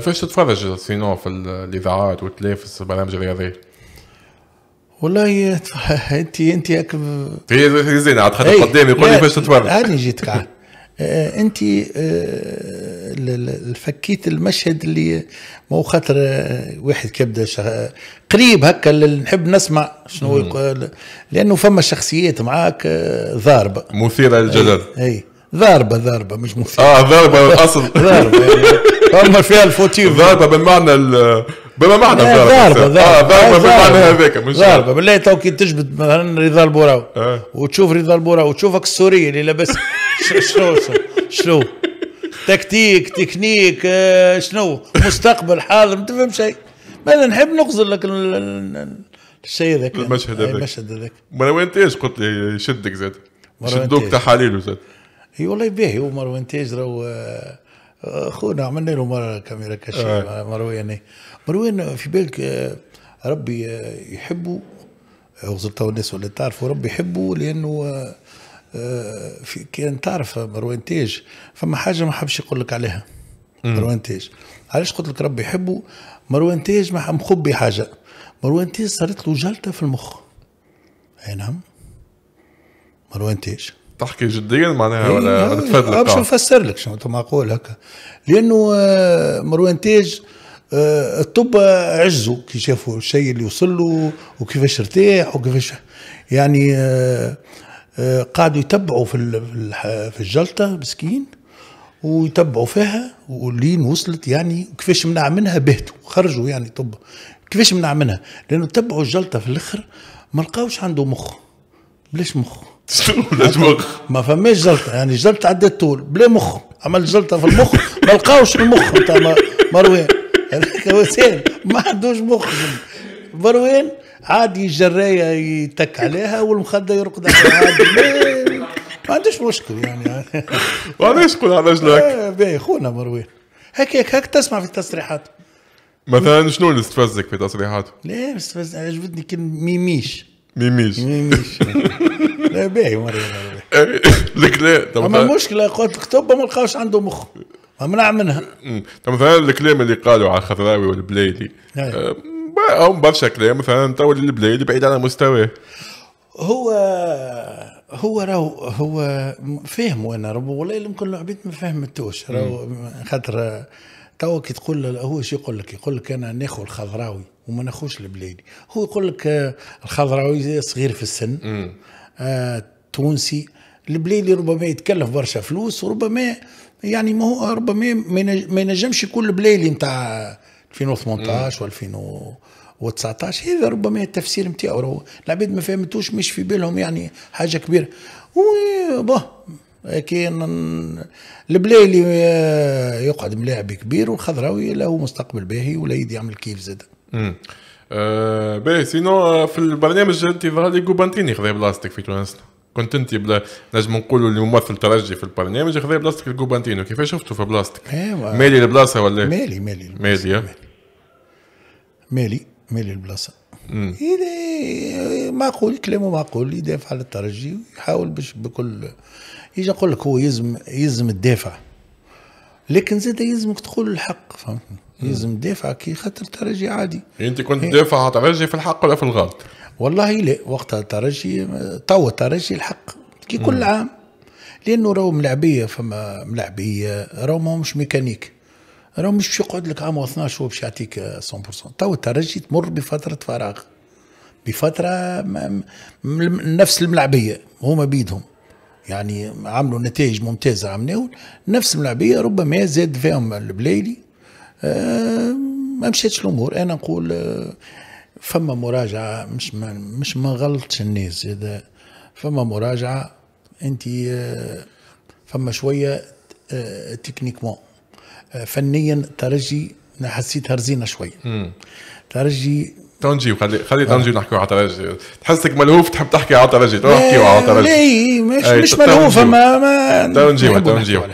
فاش تتفرج سينو في الاذاعات وتلافس البرامج الرياضيه والله انت انت ياك هي زينه عاد خاطر قدامي قول لي فاش تتفرج هاني جيتك عاد انت آه، فكيت المشهد اللي مو خاطر آه، واحد كيبدا قريب هكا نحب نسمع شنو يقول لانه فما شخصيات معاك آه، ضاربه مثيره للجدل اي, أي. ضاربه ضاربه مش موسيقى اه ضاربه الاصل ضاربه يعني اما فيها الفوتير ضاربه بالمعنى بما معنى ضاربه ضاربه اه ضاربه بالمعنى هذاك مش ضاربه بالله تو كي تجبد مثلا رضا البوراو آه. وتشوف رضا البوراو وتشوفك السوري اللي لابس شنو شنو تكتيك تكنيك آه، شنو مستقبل حاضر ما تفهم شيء ماذا نحب نغزر لك الشيء هذاك المشهد هذاك المشهد هذاك مروان وين قلت لي يشدك زاد شدوك تحاليل زاد اي والله باهي هو مروان تاج راهو آه، خونا عملنا له مره كاميرا كاشي آه. آه، مروان إيه. مروان في بالك ربي يحبه تو الناس ولا تعرفوا ربي يحبه لانه في كان تعرف مروان تاج فما حاجه ما حبش يقول لك عليها مروان تاج علاش قلت لك ربي يحبه مروان تاج ما مخبي حاجه مروان تاج صارت له جلطه في المخ اي نعم مروان تاج تحكي جديا معناها إيه، ولا بتفدلك اه باش نفسر لك شنو معقول هكا لانه آه، مروان تاج آه، الطب عزوا كي شافوا الشيء اللي وصل له وكيفاش ارتاح وكيفاش يعني آه، قعدوا يتبعوا في في الجلطه مسكين ويتبعوا فيها ولين وصلت يعني وكيفاش منع منها بهتوا خرجوا يعني طب كيفاش منع منها لانه تبعوا الجلطه في الاخر ما لقاوش عنده مخ بلاش مخ تشتغلوا الادمغ ما فماش جلطه يعني جلطه عدت طول بلا مخ عمل جلطه في المخ ما لقاوش المخ نتاع مروان هذاك وسام ما عندوش مخ مروان عادي الجرايه يتك عليها والمخده يرقد عليها عادي ما عندوش مشكل يعني وعلاش تقول على رجلك؟ آه، باهي خونا مروان هكاك هك تسمع في التصريحات مثلا شنو اللي استفزك في تصريحاته؟ لا استفزني عجبتني كلمه ميميش ميميش ميميش لا باهي مره إيه، الكلام اما المشكله قلت الكتب ما لقاوش عنده مخ منع منها طب مثلا الكلام اللي قالوا على الخضراوي والبلايدي آه، هم برشا كلام مثلا تو البلايدي بعيد على مستواه هو هو راهو هو فاهم انا ربو والله يمكن العباد ما فهمتوش راهو خاطر تو كي تقول هو شو يقول لك يقول لك انا ناخذ الخضراوي وما ناخوش البلادي هو يقول لك آه، الخضراوي صغير في السن آه تونسي البلادي ربما يتكلف برشا فلوس وربما يعني ما هو ربما ما ينجمش يكون البلادي نتاع 2018 و 2019 هذا ربما التفسير نتاعو العباد ما فهمتوش مش في بالهم يعني حاجه كبيره وباه لكن البلايلي آه، يقعد ملاعب كبير والخضراوي له مستقبل باهي ولا يعمل كيف زاد أه باهي سينو أه، في البرنامج انت ظهر لي كوبانتيني خذا بلاصتك في تونس كنت انت بلا نجم نقولوا الممثل ترجي في البرنامج خذا بلاصتك الكوبانتينو كيفاش شفته في بلاصتك؟ ايوا مالي البلاصه ولا مالي مالي مالي مالي مالي البلاصه معقول كلامه معقول يدافع على الترجي ويحاول باش بكل يجي نقول لك هو يلزم يلزم الدافع لكن زاد يلزمك تقول الحق فهمتني يلزم تدافع كي خاطر الترجي عادي يعني انت كنت تدافع إيه. على الترجي في الحق ولا في الغلط؟ والله لا وقتها الترجي توا الترجي الحق كي كل عام لانه راهو ملعبيه فما ملعبيه راهو ماهوش ميكانيك راهو مش باش يقعد لك عام و12 هو باش يعطيك 100% توا الترجي تمر بفتره فراغ بفتره نفس الملعبيه هما بيدهم يعني عملوا نتائج ممتازه عملناهم نفس الملعبيه ربما زاد فيهم البلايلي آه، ما مشاتش الامور انا نقول آه، فما مراجعه مش ما مش ما غلطش الناس اذا فما مراجعه انت آه، فما شويه تكنيكمون فنيا ترجي حسيت هرزينا شويه ترجي تونجي وخلي خلي تونجي آه. نحكي على ترجي تحسك ملهوف تحب تحكي على ترجي تروح تحكي على ترجي مش مش ملهوف ما ما تونجي تونجي